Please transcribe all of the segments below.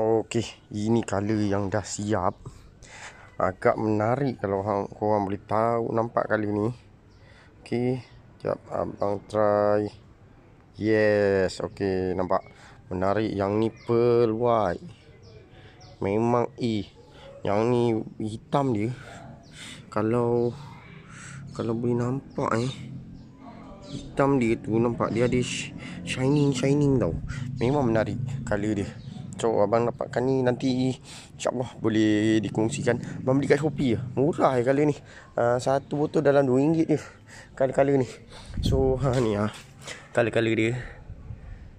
Okey, ini color yang dah siap. Agak menarik kalau hang korang boleh tahu nampak kali ni. Okey, jap abang try. Yes, okey nampak menarik yang ni pearl white. Memang E. Yang ni hitam dia. Kalau kalau boleh nampak eh hitam dia tu nampak dia ada shining shining tau. Memang menarik color dia kacau abang dapatkan ni nanti insyaallah boleh dikongsikan abang beli kat Shopee ah murah ya kali ni ha, satu botol dalam RM2 je kala-kala ni so ha ni ah ha. kala-kala dia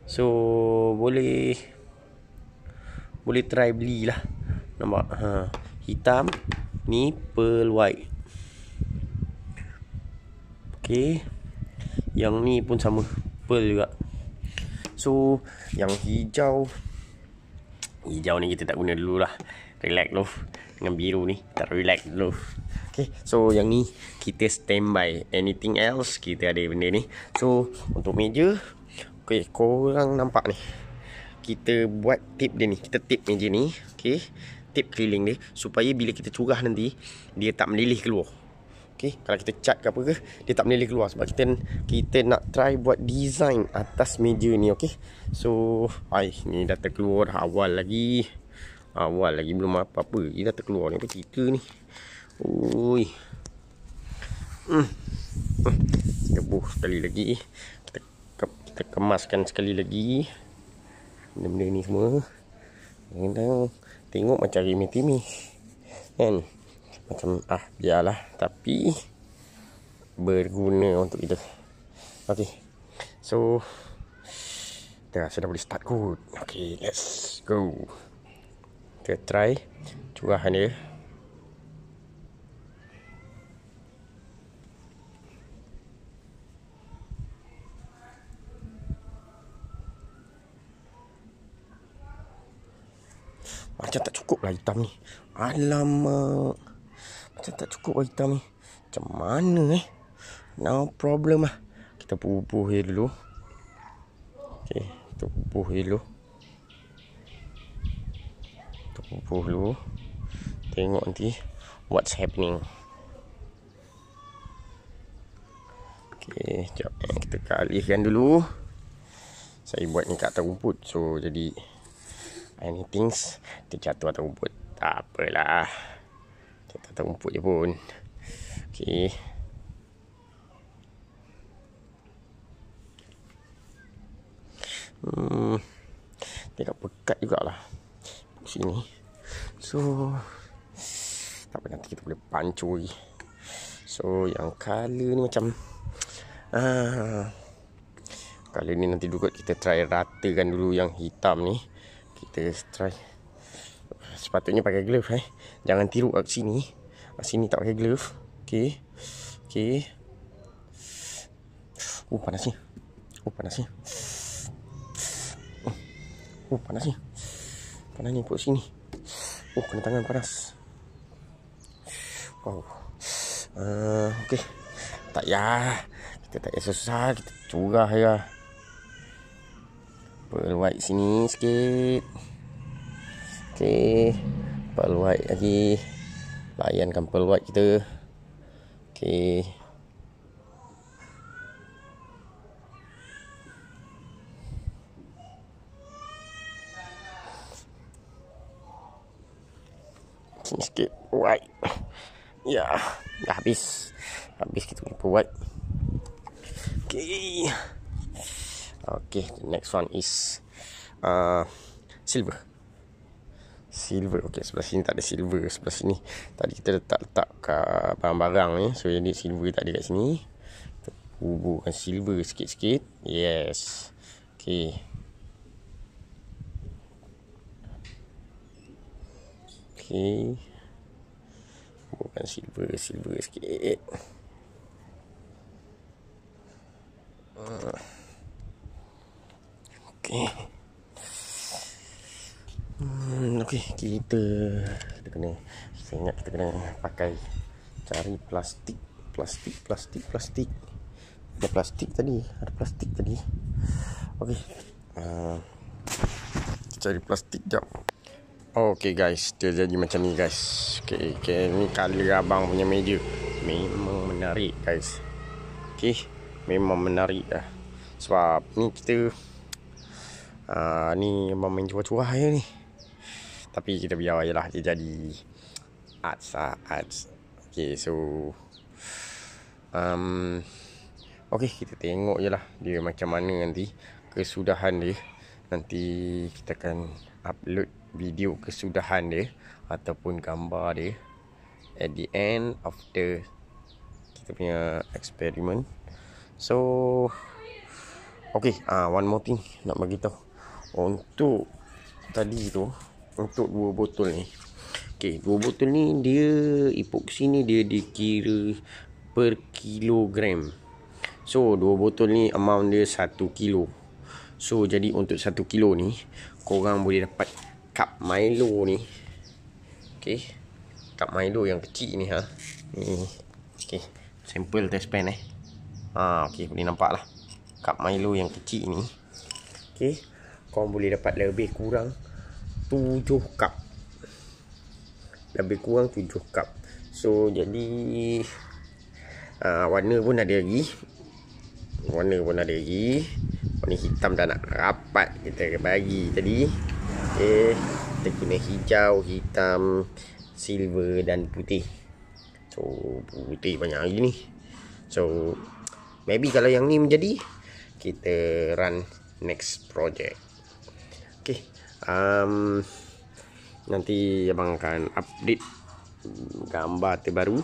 so boleh boleh try belilah nampak ha hitam ni pearl white Okay, yang ni pun sama pearl juga So yang hijau Hijau ni kita tak guna dulu lah Relax dulu Dengan biru ni Kita relax dulu Okay So yang ni Kita standby Anything else Kita ada benda ni So Untuk meja Okay Korang nampak ni Kita buat tip dia ni Kita tip meja ni Okay Tip keliling dia Supaya bila kita curah nanti Dia tak melilih keluar Okay. Kalau kita cat ke apa ke Dia tak boleh keluar Sebab kita kita nak try buat design Atas meja ni okay. So ai, Ni dah terkeluar awal lagi Awal lagi belum apa-apa Ini dah terkeluar ni Apa cerita ni Ui hmm. Kita hmm. sekali lagi kita, ke, kita kemaskan sekali lagi Benda-benda ni semua Tengok macam remit-remit Kan macam ah biarlah tapi berguna untuk kita okey so dah sudah boleh start kot okey let's go kita try curahan dia macam tak cukup lah hitam ni alamak macam tak cukup lah hitam ni Macam mana eh No problem lah Kita bubuh dia dulu Okay Kita bubuh dia dulu Kita bubuh dulu Tengok nanti What's happening Okay Sekejap eh, Kita kalihkan dulu Saya buat ni kat atas rumput So jadi Anything Terjatuh atas rumput Tak apalah tak rumput je pun ok hmm. dia agak pekat jugalah sini so tak apa nanti kita boleh pancuri so yang colour ni macam ah, kali ni nanti dulu kita try ratakan dulu yang hitam ni kita try sepatutnya pakai glove eh jangan tiru kat sini Sini tak pakai glove Okay Okay Oh uh, panas ni Oh uh, panas ni Oh uh, panas ni Panas ni put sini Oh uh, kena tangan panas Wow uh, ah, Okay Tak ya Kita tak payah susah Kita curah ya Purple white sini sikit Okay Purple white lagi layan kampel white kita ok sini sikit white ya dah habis habis kita punya white ok ok next one is uh, silver silver okey sebelah sini tak ada silver sebelah sini tadi kita letak-letak barang-barang ni eh. so jadi silver tak ada kat sini kita hubungkan silver sikit-sikit yes okey okey hubungkan silver silver sikit ah. Okay. Okey, kita kita kena saya ingat kita kena pakai cari plastik, plastik, plastik, plastik. Ada plastik tadi, ada plastik tadi. Okey. Uh, cari plastik jap. Okey guys, dia jadi macam ni guys. Okey, okay, ni kali abang punya meja. Memang menarik guys. Okey, memang menarik lah. Sebab ni kita uh, ni memang main cuba-cuba ni. Cua -cua, ya, tapi kita biar je lah dia jadi arts lah arts Okay so um, Okay kita tengok je lah dia macam mana nanti kesudahan dia Nanti kita akan upload video kesudahan dia Ataupun gambar dia At the end of the kita punya eksperimen So Okay uh, one more thing nak bagi tahu untuk tadi tu untuk dua botol ni Okey, dua botol ni dia epoxy ni dia dikira per kilogram so dua botol ni amount dia satu kilo so jadi untuk satu kilo ni korang boleh dapat cup milo ni Okey, cup milo yang kecil ni ha ni Okey, sample test pen eh ha, Okey, boleh nampak lah cup milo yang kecil ni Okey, korang boleh dapat lebih kurang tujuh cup lebih kurang tujuh cup so jadi uh, warna pun ada lagi warna pun ada lagi warna hitam dah nak rapat kita bagi tadi okay. Eh, kita guna hijau hitam silver dan putih so putih banyak lagi ni so maybe kalau yang ni menjadi kita run next project okay um, nanti abang akan update gambar terbaru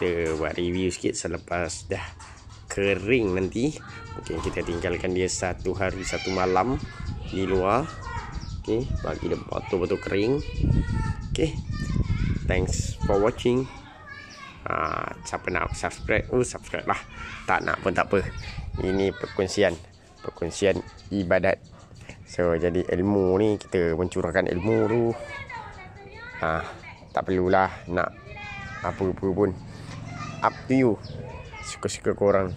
kita buat review sikit selepas dah kering nanti okay, kita tinggalkan dia satu hari satu malam di luar Okay, bagi dia betul-betul kering okey thanks for watching ah siapa nak subscribe oh subscribe lah tak nak pun tak apa ini perkongsian perkongsian ibadat So jadi ilmu ni kita mencurahkan ilmu tu. Ah, ha, tak perlulah nak apa-apa pun. Up to you. Suka-suka korang.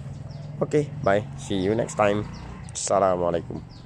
Okay, bye. See you next time. Assalamualaikum.